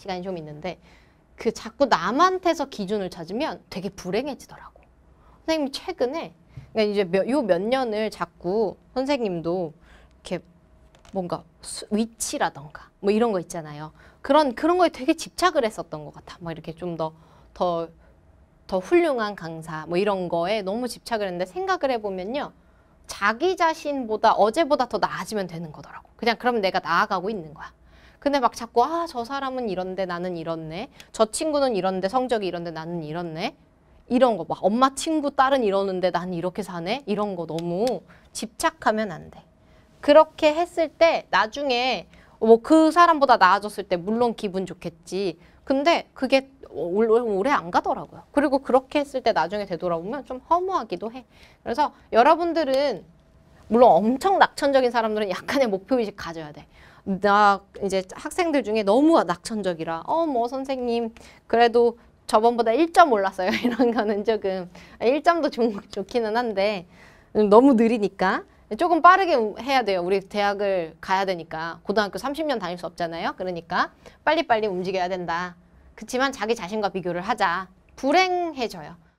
시간이 좀 있는데 그 자꾸 남한테서 기준을 찾으면 되게 불행해지더라고. 선생님 최근에 그러니까 이제 요몇 년을 자꾸 선생님도 이렇게 뭔가 위치라던가 뭐 이런 거 있잖아요. 그런 그런 거에 되게 집착을 했었던 것 같아. 막 이렇게 좀 더 더 더 훌륭한 강사 뭐 이런 거에 너무 집착을 했는데 생각을 해보면요. 자기 자신보다 어제보다 더 나아지면 되는 거더라고. 그냥 그럼 내가 나아가고 있는 거야. 근데 막 자꾸 아 저 사람은 이런데 나는 이렇네 저 친구는 이런데 성적이 이런데 나는 이렇네 이런 거 막 엄마 친구 딸은 이러는데 난 이렇게 사네 이런 거 너무 집착하면 안 돼. 그렇게 했을 때 나중에 뭐 그 사람보다 나아졌을 때 물론 기분 좋겠지. 근데 그게 오래 안 가더라고요. 그리고 그렇게 했을 때 나중에 되돌아보면 좀 허무하기도 해. 그래서 여러분들은 물론 엄청 낙천적인 사람들은 약간의 목표의식 가져야 돼. 나 이제 학생들 중에 너무 낙천적이라 어 뭐 선생님 그래도 저번보다 1점 올랐어요 이런 거는 조금 1점도 좋, 좋기는 한데 음, 너무 느리니까 조금 빠르게 해야 돼요 우리 대학을 가야 되니까 고등학교 30년 다닐 수 없잖아요 그러니까 빨리빨리 움직여야 된다 그치만 자기 자신과 비교를 하자 불행해져요